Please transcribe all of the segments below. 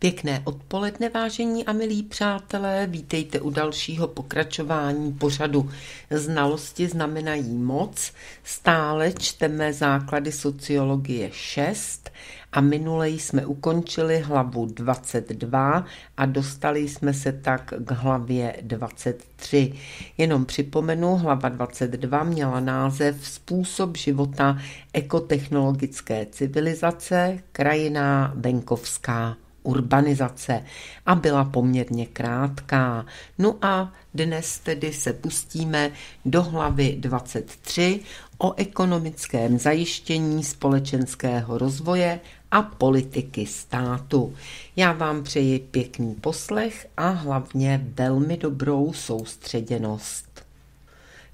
Pěkné odpoledne, vážení a milí přátelé, vítejte u dalšího pokračování pořadu Znalosti znamenají moc. Stále čteme základy sociologie 6 a minule jsme ukončili hlavu 22 a dostali jsme se tak k hlavě 23. Jenom připomenu, hlava 22 měla název Způsob života ekotechnologické civilizace, krajina venkovská urbanizace a byla poměrně krátká. No a dnes tedy se pustíme do hlavy 23 o ekonomickém zajištění společenského rozvoje a politiky státu. Já vám přeji pěkný poslech a hlavně velmi dobrou soustředěnost.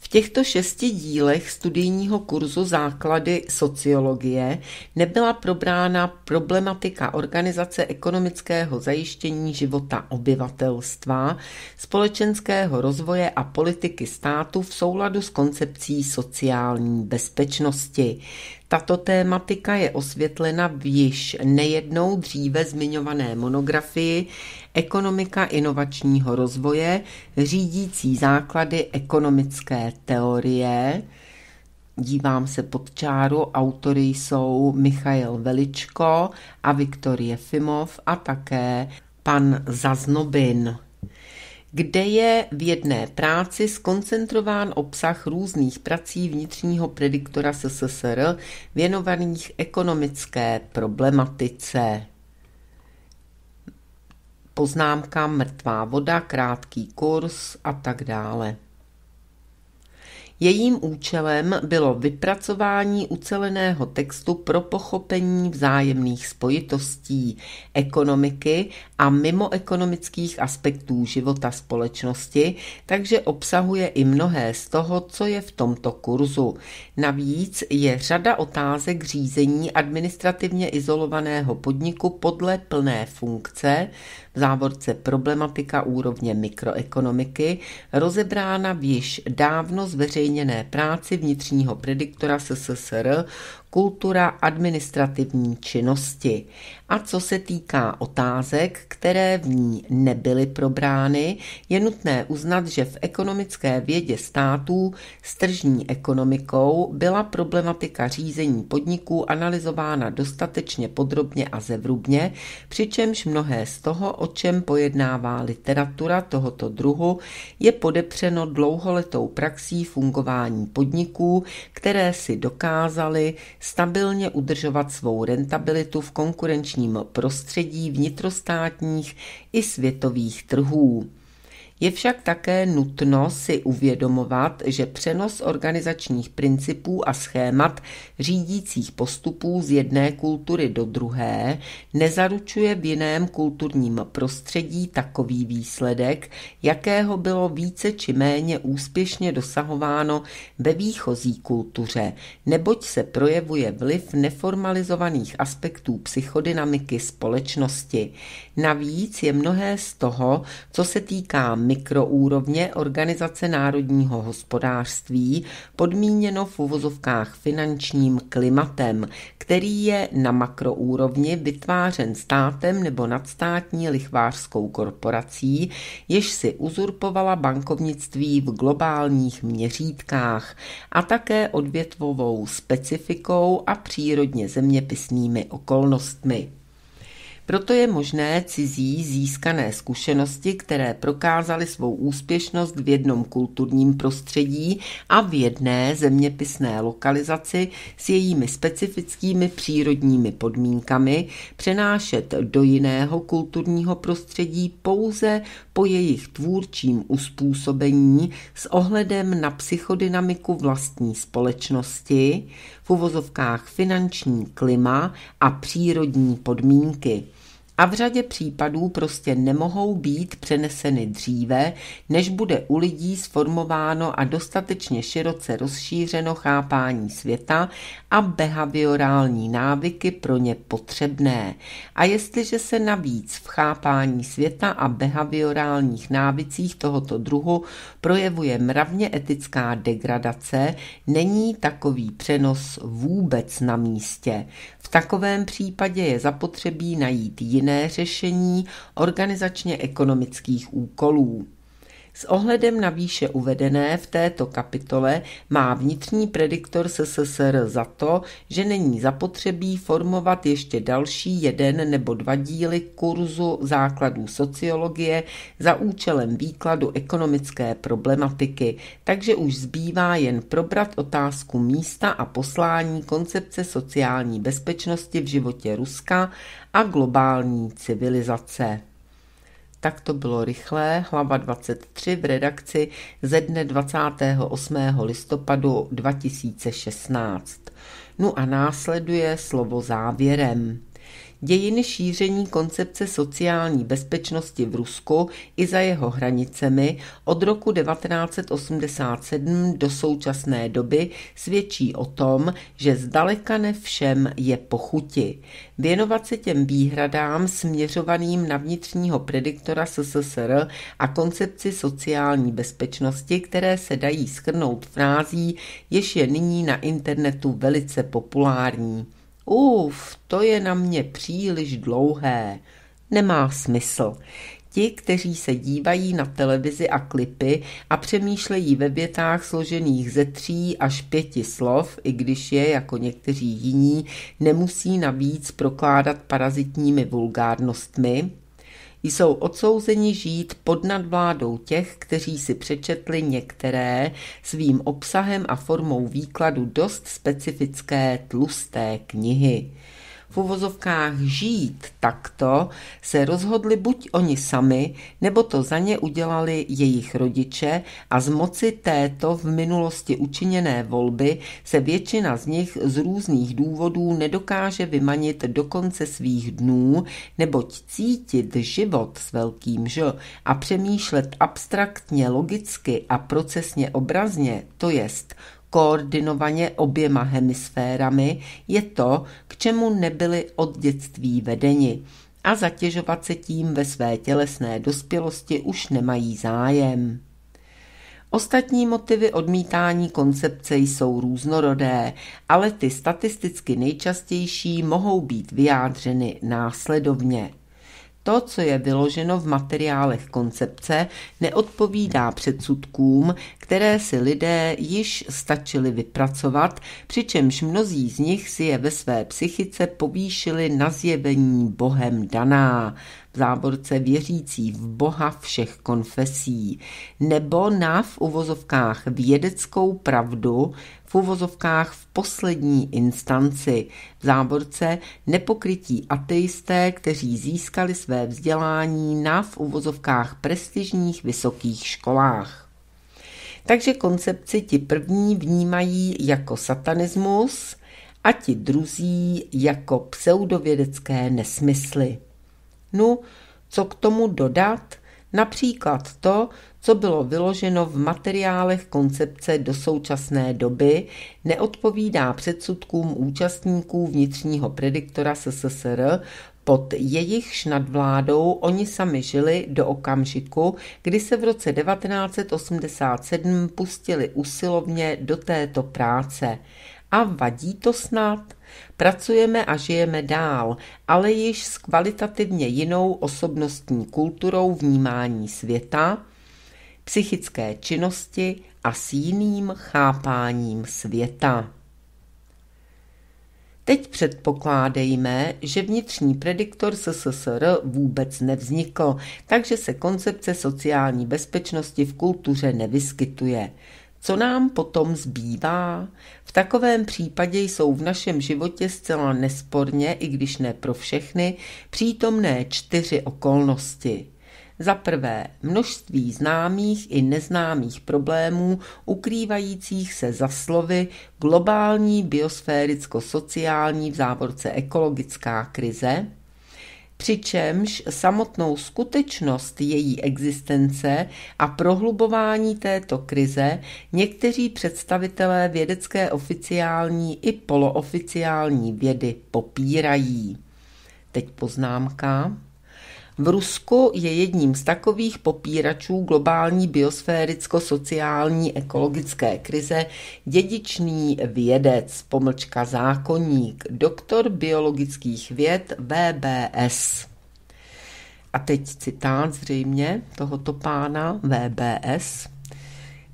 V těchto šesti dílech studijního kurzu Základy sociologie nebyla probrána problematika organizace ekonomického zajištění života obyvatelstva, společenského rozvoje a politiky státu v souladu s koncepcí sociální bezpečnosti. Tato tématika je osvětlena v již nejednou dříve zmiňované monografii Ekonomika inovačního rozvoje, řídící základy ekonomické teorie. Dívám se pod čáru, autory jsou Michail Veličko a Viktorie Fimov a také pan Zaznobin kde je v jedné práci skoncentrován obsah různých prací vnitřního prediktora SSR věnovaných ekonomické problematice. Poznámka mrtvá voda, krátký kurz a tak dále. Jejím účelem bylo vypracování uceleného textu pro pochopení vzájemných spojitostí, ekonomiky a mimoekonomických aspektů života společnosti, takže obsahuje i mnohé z toho, co je v tomto kurzu. Navíc je řada otázek řízení administrativně izolovaného podniku podle plné funkce, v závorce problematika úrovně mikroekonomiky, rozebrána v již dávno zveřejněné práci vnitřního prediktora SSSR kultura administrativní činnosti. A co se týká otázek, které v ní nebyly probrány, je nutné uznat, že v ekonomické vědě států s tržní ekonomikou byla problematika řízení podniků analyzována dostatečně podrobně a zevrubně, přičemž mnohé z toho, o čem pojednává literatura tohoto druhu, je podepřeno dlouholetou praxí fungování podniků, které si dokázaly stabilně udržovat svou rentabilitu v konkurenčním prostředí vnitrostátních i světových trhů. Je však také nutno si uvědomovat, že přenos organizačních principů a schémat řídících postupů z jedné kultury do druhé nezaručuje v jiném kulturním prostředí takový výsledek, jakého bylo více či méně úspěšně dosahováno ve výchozí kultuře, neboť se projevuje vliv neformalizovaných aspektů psychodynamiky společnosti. Navíc je mnohé z toho, co se týká mikroúrovně Organizace národního hospodářství podmíněno v uvozovkách finančním klimatem, který je na makroúrovni vytvářen státem nebo nadstátní lichvářskou korporací, jež si uzurpovala bankovnictví v globálních měřítkách a také odvětvovou specifikou a přírodně zeměpisnými okolnostmi. Proto je možné cizí získané zkušenosti, které prokázaly svou úspěšnost v jednom kulturním prostředí a v jedné zeměpisné lokalizaci s jejími specifickými přírodními podmínkami, přenášet do jiného kulturního prostředí pouze po jejich tvůrčím uspůsobení s ohledem na psychodynamiku vlastní společnosti, v uvozovkách finanční klima a přírodní podmínky a v řadě případů prostě nemohou být přeneseny dříve, než bude u lidí sformováno a dostatečně široce rozšířeno chápání světa a behaviorální návyky pro ně potřebné. A jestliže se navíc v chápání světa a behaviorálních návycích tohoto druhu projevuje mravně etická degradace, není takový přenos vůbec na místě. V takovém případě je zapotřebí najít jiné řešení organizačně ekonomických úkolů. S ohledem na výše uvedené v této kapitole má vnitřní prediktor SSR za to, že není zapotřebí formovat ještě další jeden nebo dva díly kurzu základů sociologie za účelem výkladu ekonomické problematiky, takže už zbývá jen probrat otázku místa a poslání koncepce sociální bezpečnosti v životě Ruska a globální civilizace. Tak to bylo rychlé, hlava 23 v redakci ze dne 28. listopadu 2016. No a následuje slovo závěrem dějiny šíření koncepce sociální bezpečnosti v Rusku i za jeho hranicemi od roku 1987 do současné doby svědčí o tom, že zdaleka ne všem je pochuti. Věnovat se těm výhradám směřovaným na vnitřního prediktora SSSR a koncepci sociální bezpečnosti, které se dají skrnout frází, jež je nyní na internetu velice populární. Uf, to je na mě příliš dlouhé. Nemá smysl. Ti, kteří se dívají na televizi a klipy a přemýšlejí ve větách složených ze tří až pěti slov, i když je, jako někteří jiní, nemusí navíc prokládat parazitními vulgárnostmi, jsou odsouzeni žít pod nadvládou těch, kteří si přečetli některé svým obsahem a formou výkladu dost specifické tlusté knihy v uvozovkách žít takto, se rozhodli buď oni sami, nebo to za ně udělali jejich rodiče a z moci této v minulosti učiněné volby se většina z nich z různých důvodů nedokáže vymanit do konce svých dnů, neboť cítit život s velkým ž a přemýšlet abstraktně, logicky a procesně obrazně, to jest koordinovaně oběma hemisférami, je to, k čemu nebyli od dětství vedeni a zatěžovat se tím ve své tělesné dospělosti už nemají zájem. Ostatní motivy odmítání koncepce jsou různorodé, ale ty statisticky nejčastější mohou být vyjádřeny následovně. To, co je vyloženo v materiálech koncepce, neodpovídá předsudkům, které si lidé již stačili vypracovat, přičemž mnozí z nich si je ve své psychice povýšili na zjevení Bohem daná v záborce věřící v Boha všech konfesí, nebo na v uvozovkách vědeckou pravdu, v uvozovkách v poslední instanci, v záborce nepokrytí ateisté, kteří získali své vzdělání na v uvozovkách prestižních vysokých školách. Takže koncepci ti první vnímají jako satanismus a ti druzí jako pseudovědecké nesmysly. Nu, co k tomu dodat? Například to, co bylo vyloženo v materiálech koncepce do současné doby, neodpovídá předsudkům účastníků vnitřního prediktora SSR, pod jejichž nadvládou oni sami žili do okamžiku, kdy se v roce 1987 pustili usilovně do této práce. A vadí to snad? Pracujeme a žijeme dál, ale již s kvalitativně jinou osobnostní kulturou vnímání světa, psychické činnosti a s jiným chápáním světa. Teď předpokládejme, že vnitřní prediktor SSSR vůbec nevznikl, takže se koncepce sociální bezpečnosti v kultuře nevyskytuje. Co nám potom zbývá? V takovém případě jsou v našem životě zcela nesporně, i když ne pro všechny, přítomné čtyři okolnosti. Za prvé, množství známých i neznámých problémů ukrývajících se za slovy globální biosféricko-sociální v závorce ekologická krize – přičemž samotnou skutečnost její existence a prohlubování této krize někteří představitelé vědecké oficiální i polooficiální vědy popírají. Teď poznámka. V Rusku je jedním z takových popíračů globální biosféricko-sociální ekologické krize dědičný vědec, pomlčka zákonník, doktor biologických věd VBS. A teď citát zřejmě tohoto pána VBS –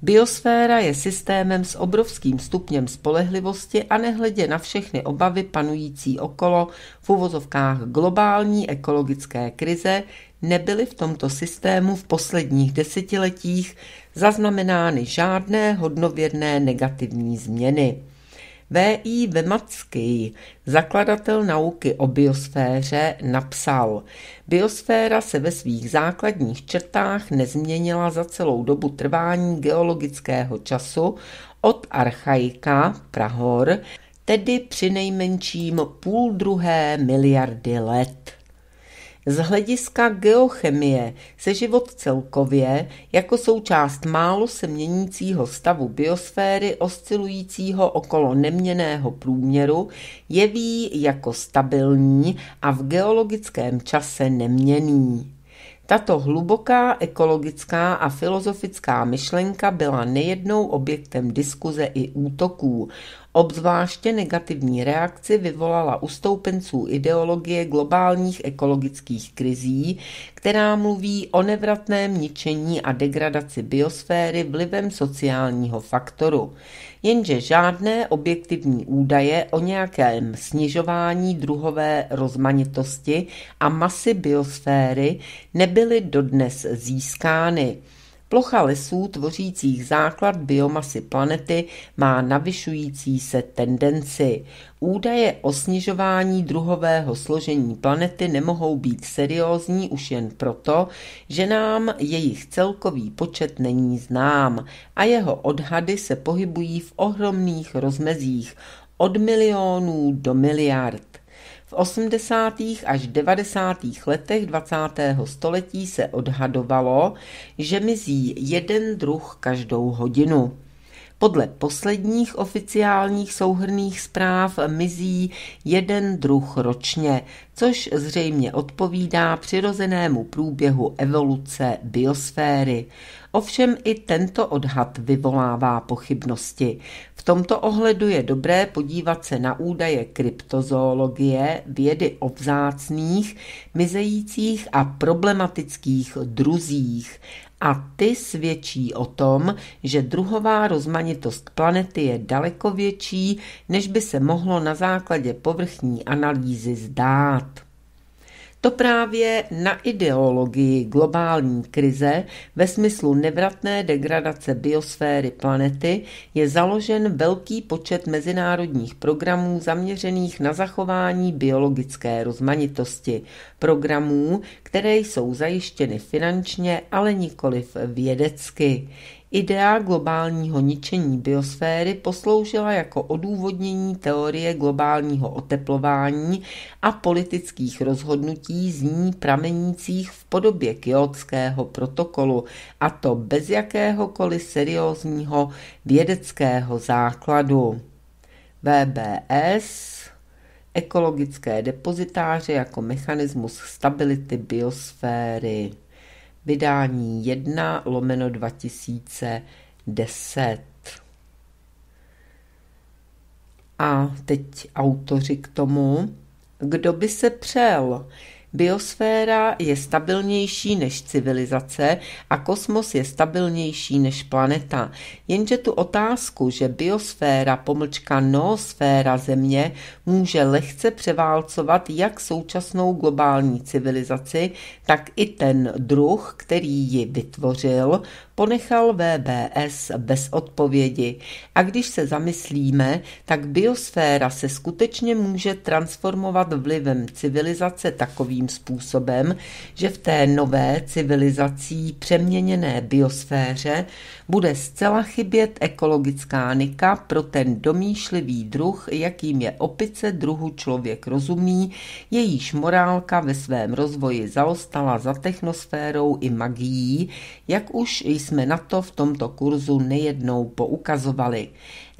Biosféra je systémem s obrovským stupněm spolehlivosti a nehledě na všechny obavy panující okolo v uvozovkách globální ekologické krize nebyly v tomto systému v posledních desetiletích zaznamenány žádné hodnověrné negativní změny. V.I. Vemacký, zakladatel nauky o biosféře, napsal Biosféra se ve svých základních črtách nezměnila za celou dobu trvání geologického času od archaika, prahor, tedy přinejmenším půl druhé miliardy let. Z hlediska geochemie se život celkově jako součást málo se měnícího stavu biosféry oscilujícího okolo neměného průměru jeví jako stabilní a v geologickém čase neměný. Tato hluboká ekologická a filozofická myšlenka byla nejednou objektem diskuze i útoků. Obzvláště negativní reakci vyvolala u stoupenců ideologie globálních ekologických krizí, která mluví o nevratném ničení a degradaci biosféry vlivem sociálního faktoru. Jenže žádné objektivní údaje o nějakém snižování druhové rozmanitosti a masy biosféry nebyly dodnes získány. Plocha lesů tvořících základ biomasy planety má navyšující se tendenci. Údaje o snižování druhového složení planety nemohou být seriózní už jen proto, že nám jejich celkový počet není znám a jeho odhady se pohybují v ohromných rozmezích od milionů do miliard. V 80. až 90. letech 20. století se odhadovalo, že mizí jeden druh každou hodinu. Podle posledních oficiálních souhrných zpráv mizí jeden druh ročně, což zřejmě odpovídá přirozenému průběhu evoluce biosféry. Ovšem i tento odhad vyvolává pochybnosti. V tomto ohledu je dobré podívat se na údaje kryptozoologie, vědy o vzácných, mizejících a problematických druzích. A ty svědčí o tom, že druhová rozmanitost planety je daleko větší, než by se mohlo na základě povrchní analýzy zdát. To právě na ideologii globální krize ve smyslu nevratné degradace biosféry planety je založen velký počet mezinárodních programů zaměřených na zachování biologické rozmanitosti. Programů, které jsou zajištěny finančně, ale nikoliv vědecky. Idea globálního ničení biosféry posloužila jako odůvodnění teorie globálního oteplování a politických rozhodnutí z ní pramenících v podobě kyotského protokolu, a to bez jakéhokoliv seriózního vědeckého základu. VBS ekologické depozitáře jako mechanismus stability biosféry vydání 1 lomeno 2010. A teď autoři k tomu, kdo by se přel, Biosféra je stabilnější než civilizace a kosmos je stabilnější než planeta. Jenže tu otázku, že biosféra pomlčka noosféra Země může lehce převálcovat jak současnou globální civilizaci, tak i ten druh, který ji vytvořil, ponechal VBS bez odpovědi. A když se zamyslíme, tak biosféra se skutečně může transformovat vlivem civilizace takový takovým způsobem, že v té nové civilizací přeměněné biosféře bude zcela chybět ekologická nika pro ten domýšlivý druh, jakým je opice druhu člověk rozumí, jejíž morálka ve svém rozvoji zaostala za technosférou i magií, jak už jsme na to v tomto kurzu nejednou poukazovali.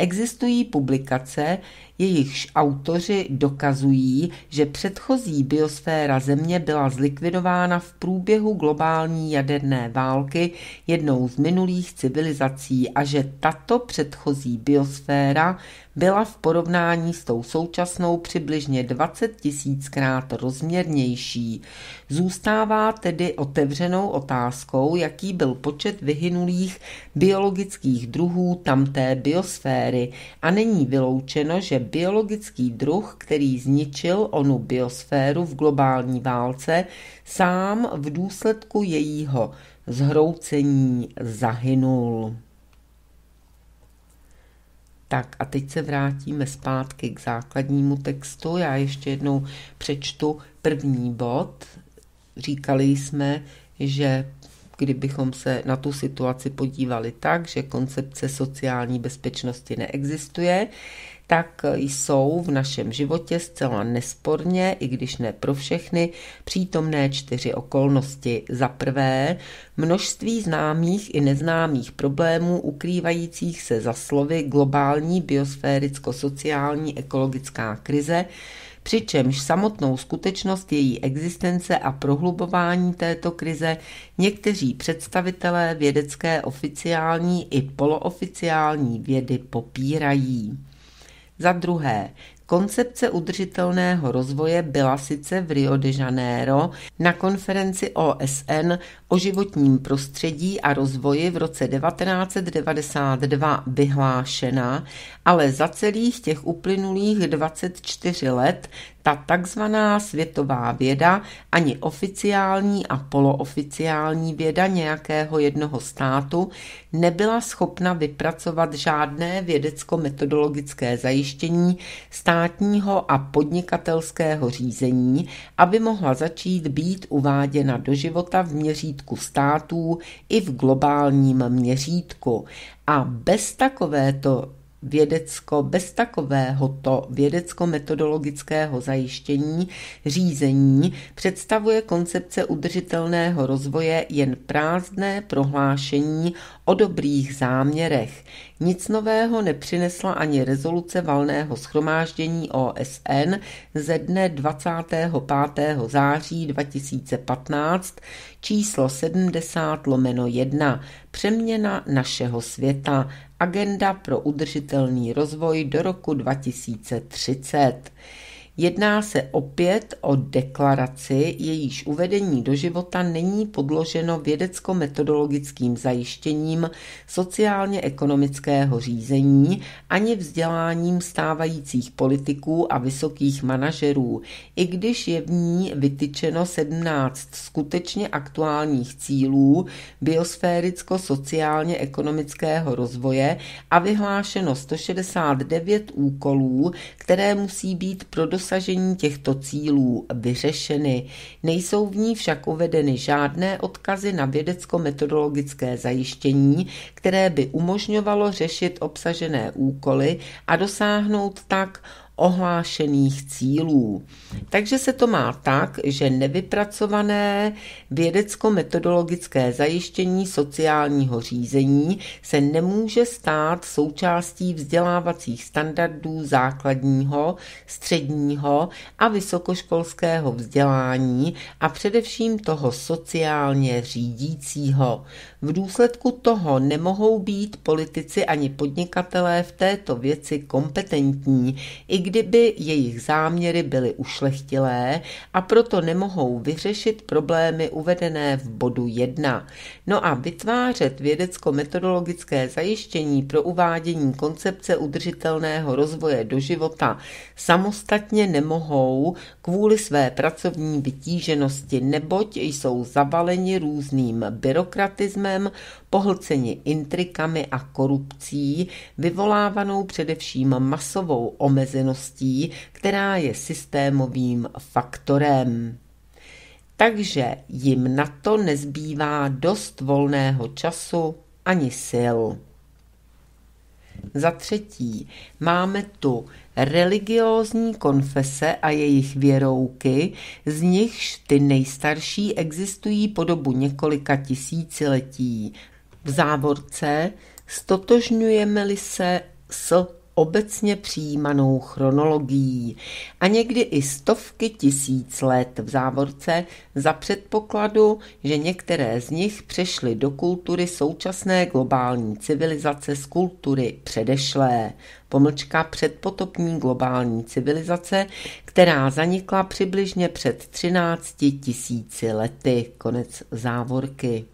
Existují publikace, jejichž autoři dokazují, že předchozí biosféra Země byla zlikvidována v průběhu globální jaderné války jednou z minulých civilizací a že tato předchozí biosféra byla v porovnání s tou současnou přibližně 20 tisíckrát rozměrnější. Zůstává tedy otevřenou otázkou, jaký byl počet vyhynulých biologických druhů tamté biosféry a není vyloučeno, že biologický druh, který zničil onu biosféru v globální válce, sám v důsledku jejího zhroucení zahynul. Tak a teď se vrátíme zpátky k základnímu textu. Já ještě jednou přečtu první bod. Říkali jsme, že kdybychom se na tu situaci podívali tak, že koncepce sociální bezpečnosti neexistuje, tak jsou v našem životě zcela nesporně, i když ne pro všechny, přítomné čtyři okolnosti. Za prvé, množství známých i neznámých problémů ukrývajících se za slovy globální biosféricko-sociální ekologická krize, přičemž samotnou skutečnost její existence a prohlubování této krize někteří představitelé vědecké oficiální i polooficiální vědy popírají. Za druhé, koncepce udržitelného rozvoje byla sice v Rio de Janeiro na konferenci OSN o životním prostředí a rozvoji v roce 1992 vyhlášena, ale za celých těch uplynulých 24 let ta takzvaná světová věda, ani oficiální a polooficiální věda nějakého jednoho státu nebyla schopna vypracovat žádné vědecko-metodologické zajištění státního a podnikatelského řízení, aby mohla začít být uváděna do života v měřítku států i v globálním měřítku. A bez takovéto vědecko, bez takovéhoto vědecko-metodologického zajištění řízení představuje koncepce udržitelného rozvoje jen prázdné prohlášení o dobrých záměrech. Nic nového nepřinesla ani rezoluce valného schromáždění OSN ze dne 25. září 2015 číslo 70 lomeno 1 Přeměna našeho světa Agenda pro udržitelný rozvoj do roku 2030. Jedná se opět o deklaraci, jejíž uvedení do života není podloženo vědecko-metodologickým zajištěním sociálně-ekonomického řízení ani vzděláním stávajících politiků a vysokých manažerů, i když je v ní vytyčeno 17 skutečně aktuálních cílů biosféricko-sociálně-ekonomického rozvoje a vyhlášeno 169 úkolů, které musí být pro dosažení dosažení těchto cílů vyřešeny. Nejsou v ní však uvedeny žádné odkazy na vědecko-metodologické zajištění, které by umožňovalo řešit obsažené úkoly a dosáhnout tak ohlášených cílů. Takže se to má tak, že nevypracované vědecko-metodologické zajištění sociálního řízení se nemůže stát součástí vzdělávacích standardů základního, středního a vysokoškolského vzdělání a především toho sociálně řídícího. V důsledku toho nemohou být politici ani podnikatelé v této věci kompetentní, i kdyby jejich záměry byly ušlechtilé a proto nemohou vyřešit problémy uvedené v bodu 1. No a vytvářet vědecko-metodologické zajištění pro uvádění koncepce udržitelného rozvoje do života samostatně nemohou kvůli své pracovní vytíženosti, neboť jsou zavaleni různým byrokratismem, pohlceni intrikami a korupcí, vyvolávanou především masovou omezeností, která je systémovým faktorem takže jim na to nezbývá dost volného času ani sil. Za třetí, máme tu religiózní konfese a jejich věrouky, z nichž ty nejstarší existují po dobu několika tisíciletí v závorce stotožňujeme-li se s obecně přijímanou chronologií a někdy i stovky tisíc let v závorce za předpokladu, že některé z nich přešly do kultury současné globální civilizace z kultury předešlé, pomlčka předpotopní globální civilizace, která zanikla přibližně před 13 tisíci lety, konec závorky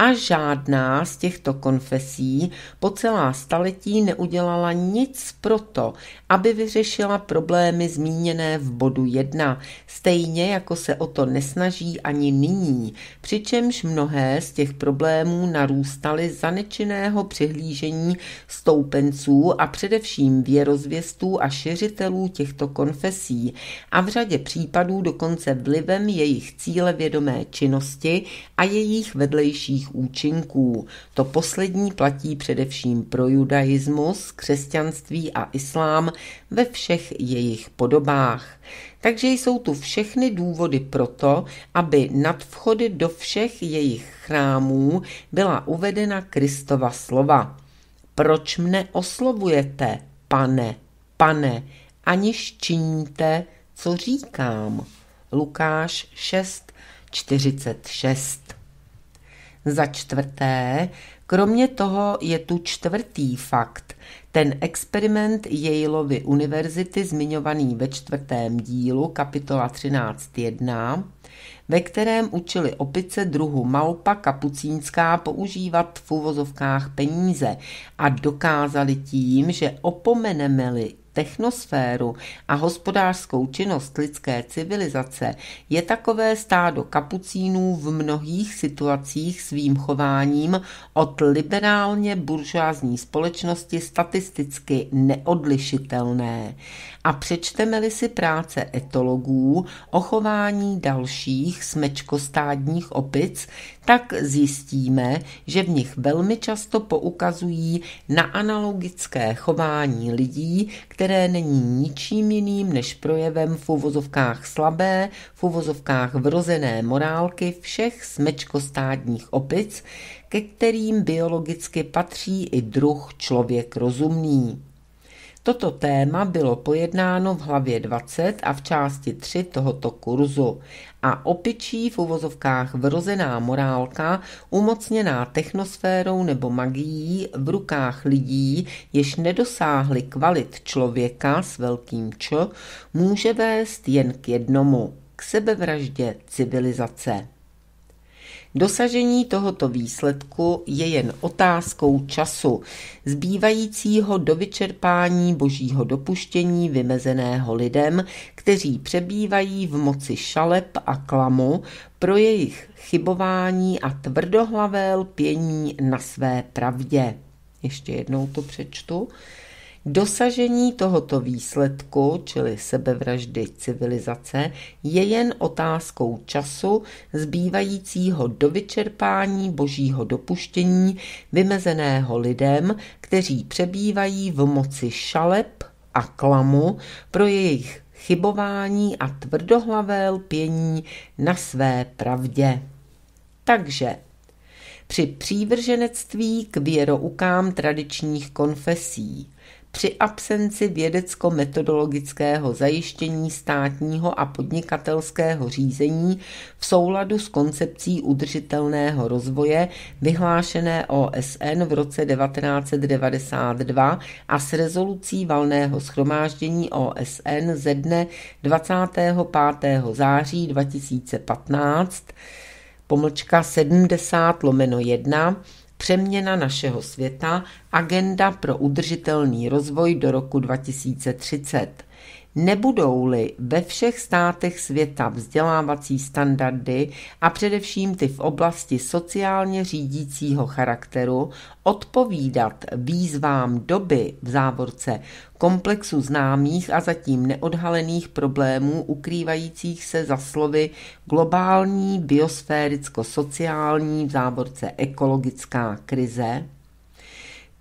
a žádná z těchto konfesí po celá staletí neudělala nic proto, aby vyřešila problémy zmíněné v bodu 1, stejně jako se o to nesnaží ani nyní, přičemž mnohé z těch problémů narůstaly za nečinného přihlížení stoupenců a především věrozvěstů a šiřitelů těchto konfesí a v řadě případů dokonce vlivem jejich cílevědomé činnosti a jejich vedlejších účinků. To poslední platí především pro judaismus, křesťanství a islám ve všech jejich podobách. Takže jsou tu všechny důvody pro to, aby nad vchody do všech jejich chrámů byla uvedena Kristova slova. Proč mne oslovujete, pane, pane, aniž činíte, co říkám? Lukáš 6, 46. Za čtvrté, kromě toho je tu čtvrtý fakt. Ten experiment Yaleovy univerzity zmiňovaný ve čtvrtém dílu, kapitola 13.1, ve kterém učili opice druhu malpa kapucínská používat v uvozovkách peníze a dokázali tím, že opomeneme-li technosféru a hospodářskou činnost lidské civilizace, je takové stádo kapucínů v mnohých situacích svým chováním od liberálně buržázní společnosti statisticky neodlišitelné. A přečteme-li si práce etologů o chování dalších smečkostádních opic, tak zjistíme, že v nich velmi často poukazují na analogické chování lidí, které není ničím jiným než projevem v uvozovkách slabé, v uvozovkách vrozené morálky všech smečkostádních opic, ke kterým biologicky patří i druh člověk rozumný. Toto téma bylo pojednáno v hlavě 20 a v části 3 tohoto kurzu a opičí v uvozovkách vrozená morálka, umocněná technosférou nebo magií v rukách lidí, jež nedosáhli kvalit člověka s velkým č, může vést jen k jednomu, k sebevraždě civilizace. Dosažení tohoto výsledku je jen otázkou času, zbývajícího do vyčerpání božího dopuštění vymezeného lidem, kteří přebývají v moci šalep a klamu pro jejich chybování a tvrdohlavé lpění na své pravdě. Ještě jednou to přečtu. Dosažení tohoto výsledku, čili sebevraždy civilizace, je jen otázkou času zbývajícího do vyčerpání božího dopuštění vymezeného lidem, kteří přebývají v moci šaleb a klamu pro jejich chybování a tvrdohlavé lpění na své pravdě. Takže při přívrženectví k věroukám tradičních konfesí – při absenci vědecko-metodologického zajištění státního a podnikatelského řízení v souladu s koncepcí udržitelného rozvoje vyhlášené OSN v roce 1992 a s rezolucí valného schromáždění OSN ze dne 25. září 2015 pomlčka 70 lomeno 1 Přeměna našeho světa, agenda pro udržitelný rozvoj do roku 2030. Nebudou-li ve všech státech světa vzdělávací standardy a především ty v oblasti sociálně řídícího charakteru odpovídat výzvám doby v závorce komplexu známých a zatím neodhalených problémů ukrývajících se za slovy globální biosféricko-sociální v závorce ekologická krize,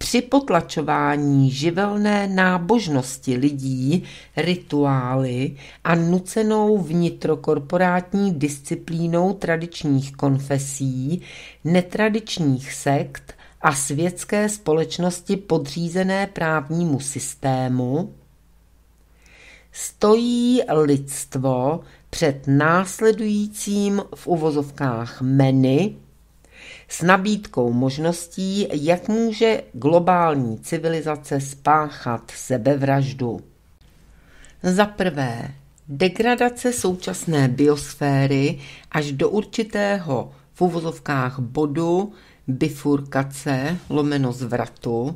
při potlačování živelné nábožnosti lidí, rituály a nucenou vnitrokorporátní disciplínou tradičních konfesí, netradičních sekt a světské společnosti podřízené právnímu systému, stojí lidstvo před následujícím v uvozovkách meny s nabídkou možností, jak může globální civilizace spáchat sebevraždu. Za prvé, degradace současné biosféry až do určitého v uvozovkách bodu bifurkace lomeno zvratu,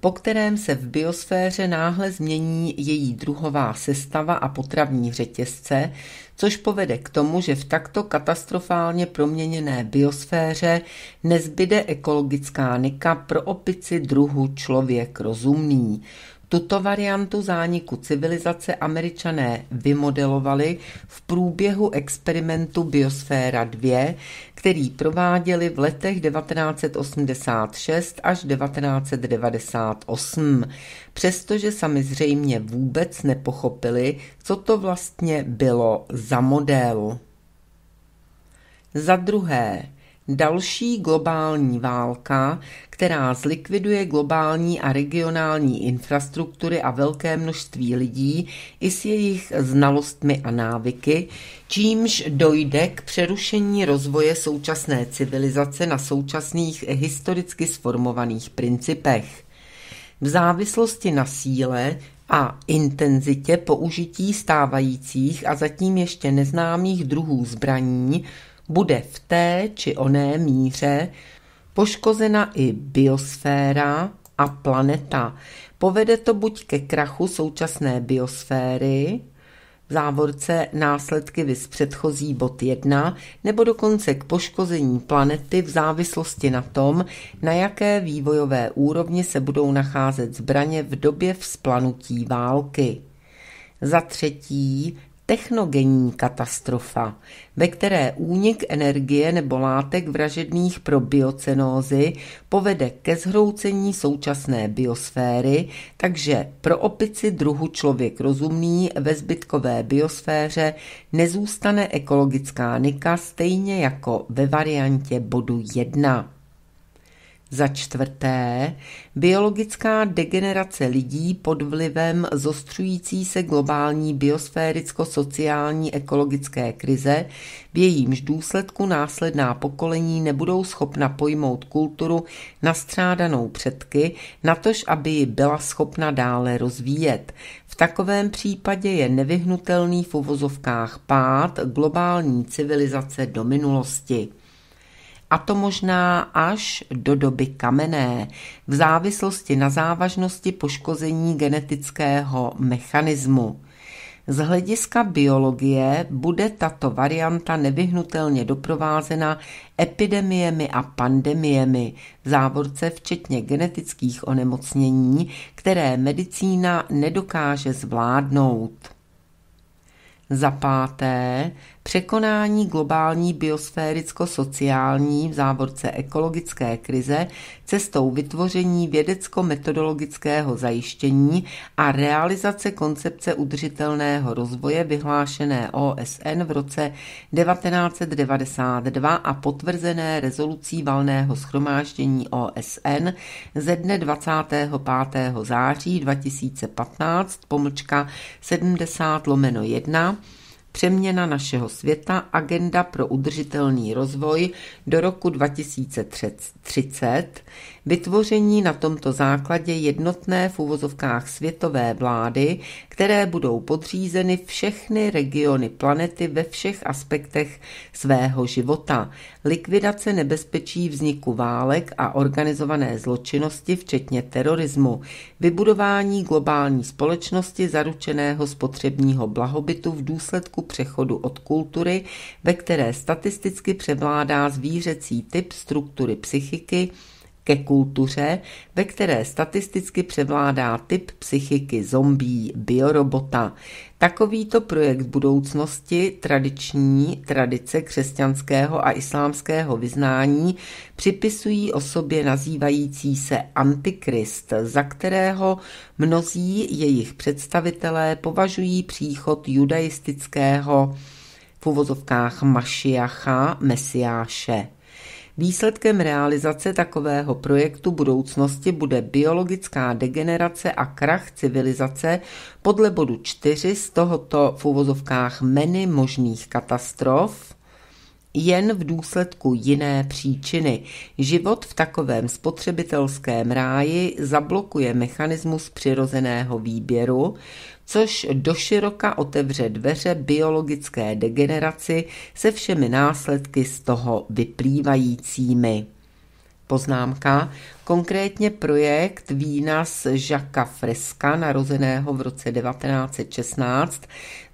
po kterém se v biosféře náhle změní její druhová sestava a potravní řetězce, což povede k tomu, že v takto katastrofálně proměněné biosféře nezbyde ekologická nika pro opici druhu člověk rozumný. Tuto variantu zániku civilizace američané vymodelovali v průběhu experimentu Biosféra 2, který prováděli v letech 1986 až 1998, přestože sami zřejmě vůbec nepochopili, co to vlastně bylo za model. Za druhé, další globální válka, která zlikviduje globální a regionální infrastruktury a velké množství lidí i s jejich znalostmi a návyky, čímž dojde k přerušení rozvoje současné civilizace na současných historicky sformovaných principech. V závislosti na síle a intenzitě použití stávajících a zatím ještě neznámých druhů zbraní bude v té či oné míře poškozena i biosféra a planeta. Povede to buď ke krachu současné biosféry, v závorce následky vys předchozí bod 1, nebo dokonce k poškození planety v závislosti na tom, na jaké vývojové úrovni se budou nacházet zbraně v době vzplanutí války. Za třetí, technogenní katastrofa, ve které únik energie nebo látek vražedných pro biocenózy povede ke zhroucení současné biosféry, takže pro opici druhu člověk rozumný ve zbytkové biosféře nezůstane ekologická nika stejně jako ve variantě bodu 1. Za čtvrté, biologická degenerace lidí pod vlivem zostřující se globální biosféricko-sociální ekologické krize, v jejímž důsledku následná pokolení nebudou schopna pojmout kulturu nastrádanou předky, natož aby ji byla schopna dále rozvíjet. V takovém případě je nevyhnutelný v uvozovkách pád globální civilizace do minulosti a to možná až do doby kamenné, v závislosti na závažnosti poškození genetického mechanismu. Z hlediska biologie bude tato varianta nevyhnutelně doprovázena epidemiemi a pandemiemi, závorce včetně genetických onemocnění, které medicína nedokáže zvládnout. Za páté, překonání globální biosféricko-sociální v závorce ekologické krize cestou vytvoření vědecko-metodologického zajištění a realizace koncepce udržitelného rozvoje vyhlášené OSN v roce 1992 a potvrzené rezolucí valného schromáždění OSN ze dne 25. září 2015 pomlčka 70 lomeno 1 Přeměna našeho světa, agenda pro udržitelný rozvoj do roku 2030, vytvoření na tomto základě jednotné v uvozovkách světové vlády, které budou podřízeny všechny regiony planety ve všech aspektech svého života, likvidace nebezpečí vzniku válek a organizované zločinnosti, včetně terorismu, vybudování globální společnosti zaručeného spotřebního blahobytu v důsledku přechodu od kultury, ve které statisticky převládá zvířecí typ struktury psychiky, ke kultuře, ve které statisticky převládá typ psychiky zombí, biorobota. Takovýto projekt budoucnosti tradiční tradice křesťanského a islámského vyznání připisují osobě nazývající se antikrist, za kterého mnozí jejich představitelé považují příchod judaistického v uvozovkách Mašiacha, Mesiáše. Výsledkem realizace takového projektu budoucnosti bude biologická degenerace a krach civilizace podle bodu 4 z tohoto v uvozovkách meny možných katastrof jen v důsledku jiné příčiny. Život v takovém spotřebitelském ráji zablokuje mechanismus přirozeného výběru, což doširoka otevře dveře biologické degeneraci se všemi následky z toho vyplývajícími. Poznámka, konkrétně projekt vína z Žaka Freska, narozeného v roce 1916,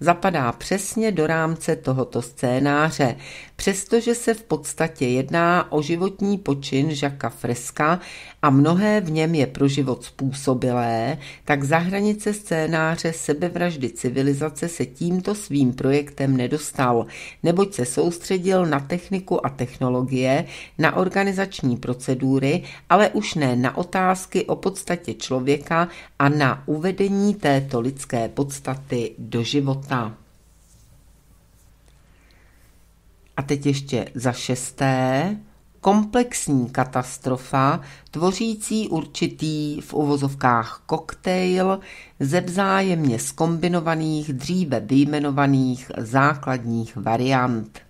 zapadá přesně do rámce tohoto scénáře, přestože se v podstatě jedná o životní počin Žaka Freska a mnohé v něm je pro život způsobilé, tak za hranice scénáře sebevraždy civilizace se tímto svým projektem nedostal, neboť se soustředil na techniku a technologie, na organizační procedury, ale už příslušné na otázky o podstatě člověka a na uvedení této lidské podstaty do života. A teď ještě za šesté, komplexní katastrofa, tvořící určitý v uvozovkách koktejl ze vzájemně skombinovaných, dříve vyjmenovaných základních variant.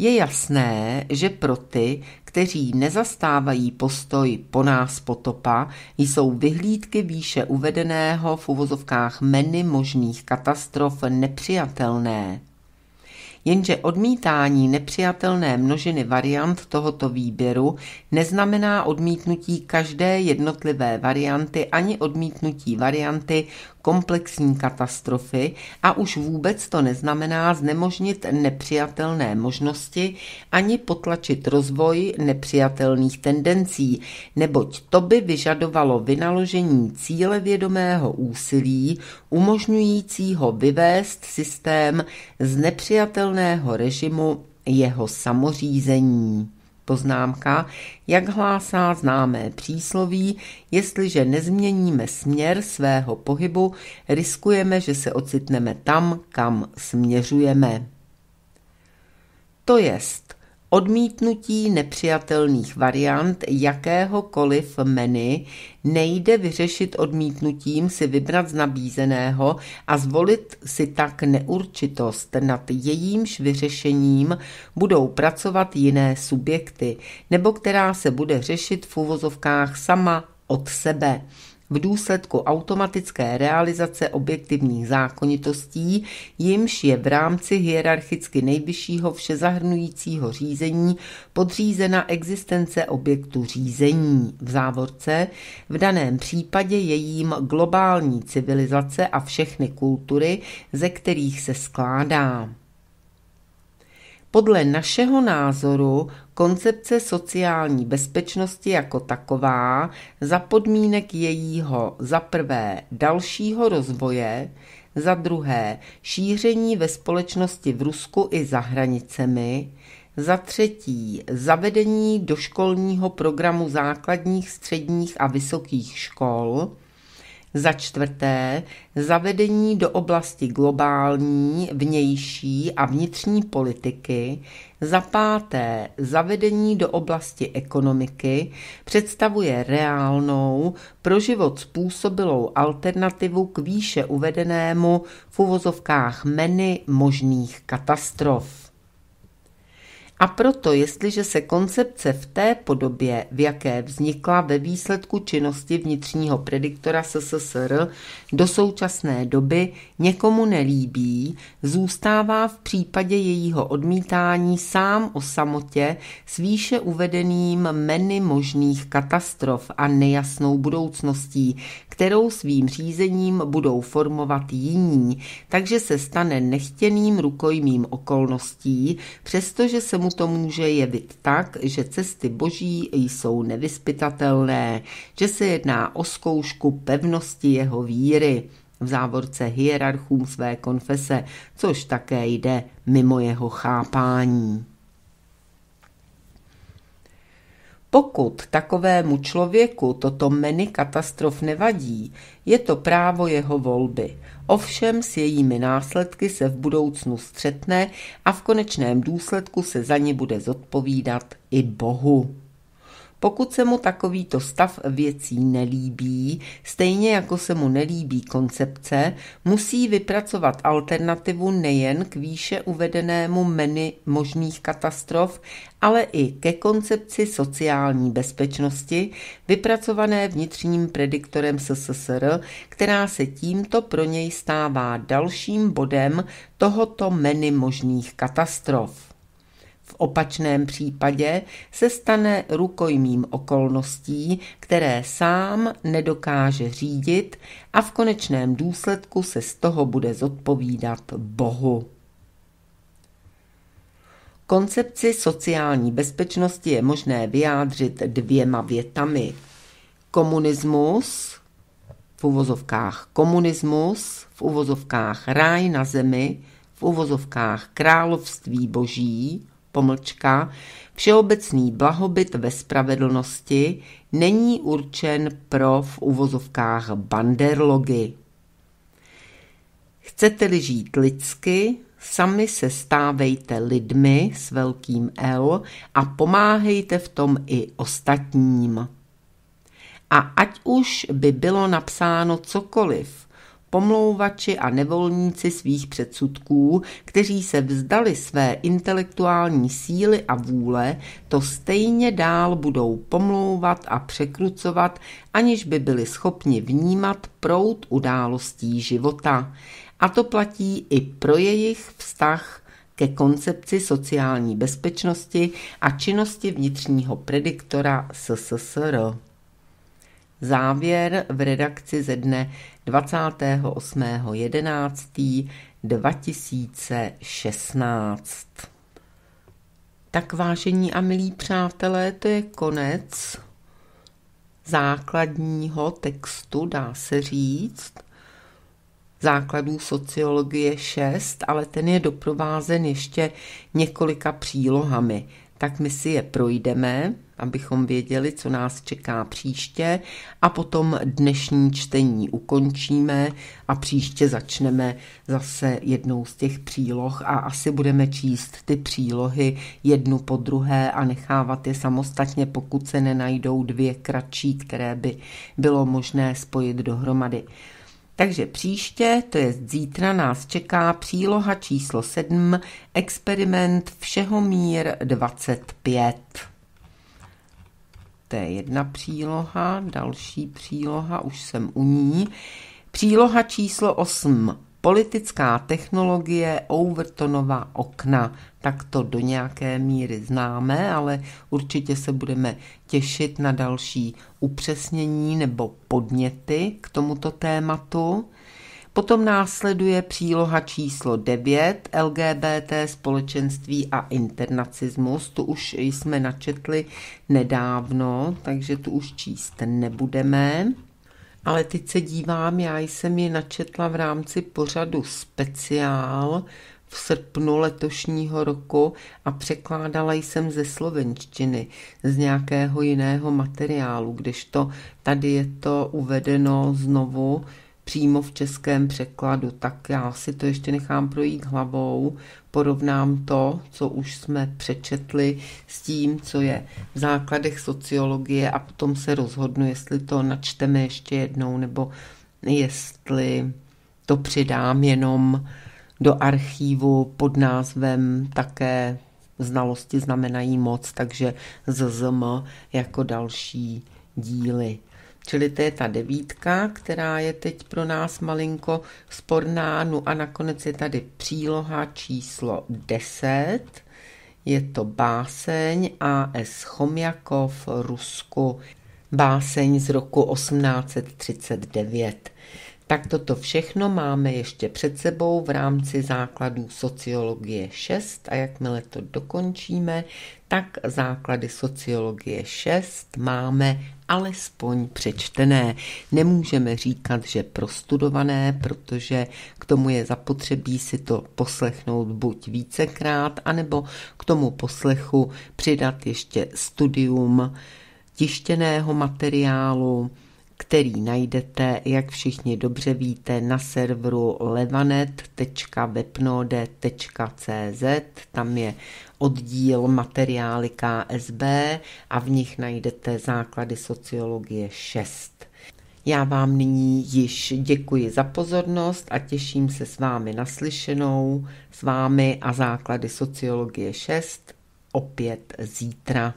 Je jasné, že pro ty, kteří nezastávají postoj po nás potopa, jsou vyhlídky výše uvedeného v uvozovkách meny možných katastrof nepřijatelné. Jenže odmítání nepřijatelné množiny variant tohoto výběru neznamená odmítnutí každé jednotlivé varianty ani odmítnutí varianty komplexní katastrofy a už vůbec to neznamená znemožnit nepřijatelné možnosti ani potlačit rozvoj nepřijatelných tendencí, neboť to by vyžadovalo vynaložení cílevědomého úsilí umožňujícího vyvést systém z nepřijatelného režimu jeho samořízení. Poznámka, jak hlásá známé přísloví, jestliže nezměníme směr svého pohybu, riskujeme, že se ocitneme tam, kam směřujeme. To jest, Odmítnutí nepřijatelných variant jakéhokoliv menu nejde vyřešit odmítnutím si vybrat z nabízeného a zvolit si tak neurčitost. Nad jejímž vyřešením budou pracovat jiné subjekty, nebo která se bude řešit v uvozovkách sama od sebe v důsledku automatické realizace objektivních zákonitostí, jimž je v rámci hierarchicky nejvyššího všezahrnujícího řízení podřízena existence objektu řízení v závorce, v daném případě je jím globální civilizace a všechny kultury, ze kterých se skládá. Podle našeho názoru koncepce sociální bezpečnosti jako taková za podmínek jejího za prvé dalšího rozvoje, za druhé šíření ve společnosti v Rusku i za hranicemi, za třetí zavedení do školního programu základních, středních a vysokých škol – za čtvrté, zavedení do oblasti globální, vnější a vnitřní politiky. Za páté, zavedení do oblasti ekonomiky představuje reálnou, pro život způsobilou alternativu k výše uvedenému v uvozovkách meny možných katastrof. A proto, jestliže se koncepce v té podobě, v jaké vznikla ve výsledku činnosti vnitřního prediktora SSSR do současné doby někomu nelíbí, zůstává v případě jejího odmítání sám o samotě s výše uvedeným meny možných katastrof a nejasnou budoucností, kterou svým řízením budou formovat jiní, takže se stane nechtěným rukojmím okolností, přestože se mu mu to může jevit tak, že cesty boží jsou nevyspytatelné, že se jedná o zkoušku pevnosti jeho víry, v závorce hierarchům své konfese, což také jde mimo jeho chápání. Pokud takovému člověku toto meny katastrof nevadí, je to právo jeho volby – ovšem s jejími následky se v budoucnu střetne a v konečném důsledku se za ně bude zodpovídat i Bohu pokud se mu takovýto stav věcí nelíbí, stejně jako se mu nelíbí koncepce, musí vypracovat alternativu nejen k výše uvedenému menu možných katastrof, ale i ke koncepci sociální bezpečnosti, vypracované vnitřním prediktorem SSSR, která se tímto pro něj stává dalším bodem tohoto menu možných katastrof. V opačném případě se stane rukojmím okolností, které sám nedokáže řídit a v konečném důsledku se z toho bude zodpovídat Bohu. Koncepci sociální bezpečnosti je možné vyjádřit dvěma větami. Komunismus, v uvozovkách komunismus, v uvozovkách ráj na zemi, v uvozovkách království boží, pomlčka, všeobecný blahobyt ve spravedlnosti není určen pro v uvozovkách banderlogy. Chcete-li žít lidsky, sami se stávejte lidmi s velkým L a pomáhejte v tom i ostatním. A ať už by bylo napsáno cokoliv, pomlouvači a nevolníci svých předsudků, kteří se vzdali své intelektuální síly a vůle, to stejně dál budou pomlouvat a překrucovat, aniž by byli schopni vnímat prout událostí života. A to platí i pro jejich vztah ke koncepci sociální bezpečnosti a činnosti vnitřního prediktora SSSR. Závěr v redakci ze dne 28.11.2016. Tak vážení a milí přátelé, to je konec základního textu, dá se říct, základů sociologie 6, ale ten je doprovázen ještě několika přílohami tak my si je projdeme, abychom věděli, co nás čeká příště a potom dnešní čtení ukončíme a příště začneme zase jednou z těch příloh a asi budeme číst ty přílohy jednu po druhé a nechávat je samostatně, pokud se nenajdou dvě kratší, které by bylo možné spojit dohromady. Takže příště, to je zítra, nás čeká příloha číslo 7, experiment Všehomír 25. To je jedna příloha, další příloha, už jsem u ní. Příloha číslo 8 politická technologie Overtonova okna. Tak to do nějaké míry známe, ale určitě se budeme těšit na další upřesnění nebo podněty k tomuto tématu. Potom následuje příloha číslo 9 LGBT společenství a internacismus. Tu už jsme načetli nedávno, takže tu už číst nebudeme ale teď se dívám, já jsem ji načetla v rámci pořadu speciál v srpnu letošního roku a překládala jsem ze slovenštiny, z nějakého jiného materiálu, kdežto tady je to uvedeno znovu přímo v českém překladu, tak já si to ještě nechám projít hlavou porovnám to, co už jsme přečetli s tím, co je v základech sociologie a potom se rozhodnu, jestli to načteme ještě jednou nebo jestli to přidám jenom do archívu pod názvem také znalosti znamenají moc, takže ZZM jako další díly. Čili to je ta devítka, která je teď pro nás malinko sporná. No a nakonec je tady příloha číslo 10. Je to báseň A.S. Chomjakov Rusku. Báseň z roku 1839. Tak toto všechno máme ještě před sebou v rámci základů sociologie 6 a jakmile to dokončíme, tak základy sociologie 6 máme alespoň přečtené. Nemůžeme říkat, že prostudované, protože k tomu je zapotřebí si to poslechnout buď vícekrát, anebo k tomu poslechu přidat ještě studium tištěného materiálu, který najdete, jak všichni dobře víte, na serveru levanet.webnode.cz. Tam je oddíl materiály KSB a v nich najdete základy sociologie 6. Já vám nyní již děkuji za pozornost a těším se s vámi naslyšenou, s vámi a základy sociologie 6 opět zítra.